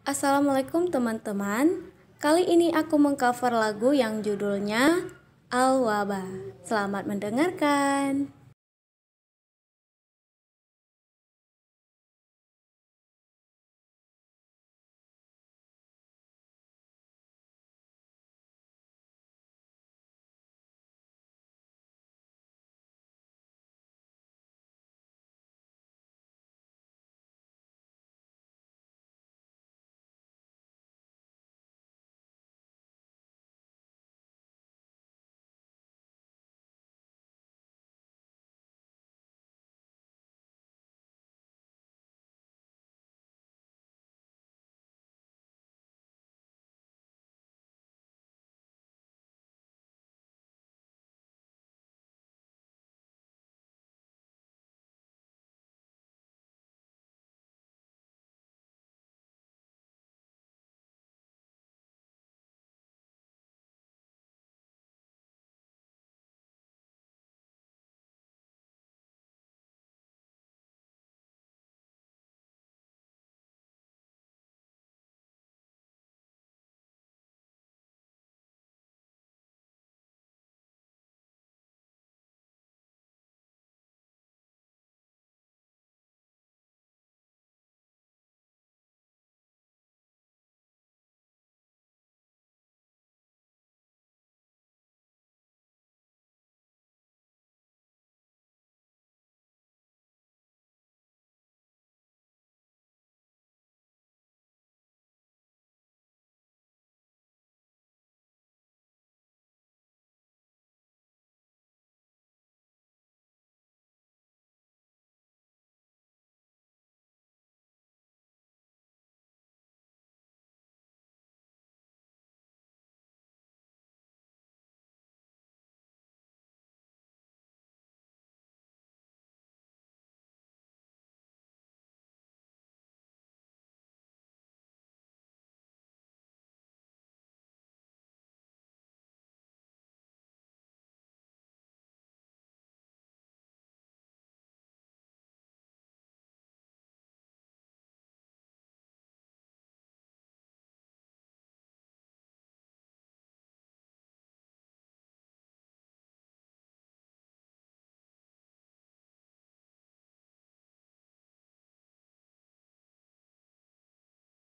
Assalamualaikum teman-teman. Kali ini aku mengcover lagu yang judulnya Al-Waba. Selamat mendengarkan.